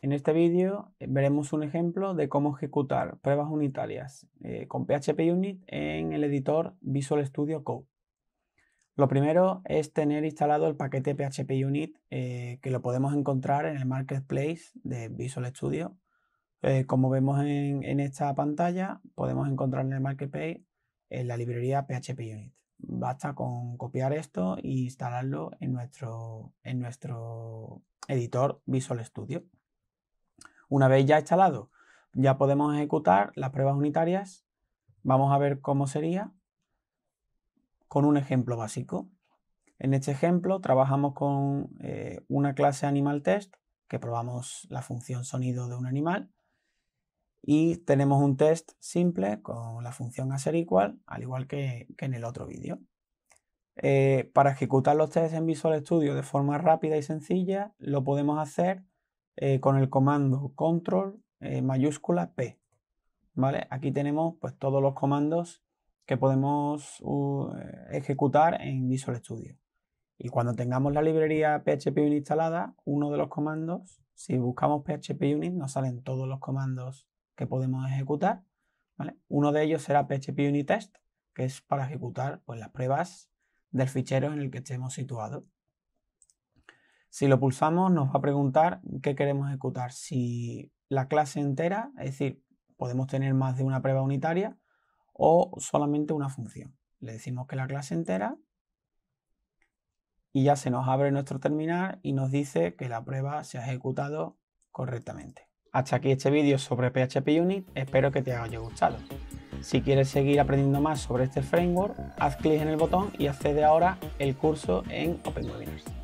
En este vídeo eh, veremos un ejemplo de cómo ejecutar pruebas unitarias eh, con PHP Unit en el editor Visual Studio Code. Lo primero es tener instalado el paquete PHP Unit eh, que lo podemos encontrar en el marketplace de Visual Studio. como vemos en, esta pantalla, podemos encontrar en el marketplace la librería PHP Unit. Basta con copiar esto e instalarlo en nuestro editor Visual Studio. Una vez ya instalado, ya podemos ejecutar las pruebas unitarias. Vamos a ver cómo sería con un ejemplo básico. En este ejemplo trabajamos con eh, una clase AnimalTest que probamos la función sonido de un animal y tenemos un test simple con la función hacer igual, al igual que, en el otro vídeo. Eh, para ejecutar los tests en Visual Studio de forma rápida y sencilla lo podemos hacer eh, con el comando control eh, mayúscula P. ¿Vale? Aquí tenemos pues, todos los comandos que podemos uh, ejecutar en Visual Studio. Y cuando tengamos la librería PHPUnit instalada, uno de los comandos, si buscamos PHPUnit, nos salen todos los comandos que podemos ejecutar. Uno de ellos será PHPUnit test, que es para ejecutar pues, las pruebas del fichero en el que estemos situados. Si lo pulsamos nos va a preguntar qué queremos ejecutar, si la clase entera, es decir, podemos tener más de una prueba unitaria o solamente una función. Le decimos que la clase entera y ya se nos abre nuestro terminal y nos dice que la prueba se ha ejecutado correctamente. Hasta aquí este vídeo sobre PHP Unit, espero que te haya gustado. Si quieres seguir aprendiendo más sobre este framework, haz clic en el botón y accede ahora el curso en OpenWebinars.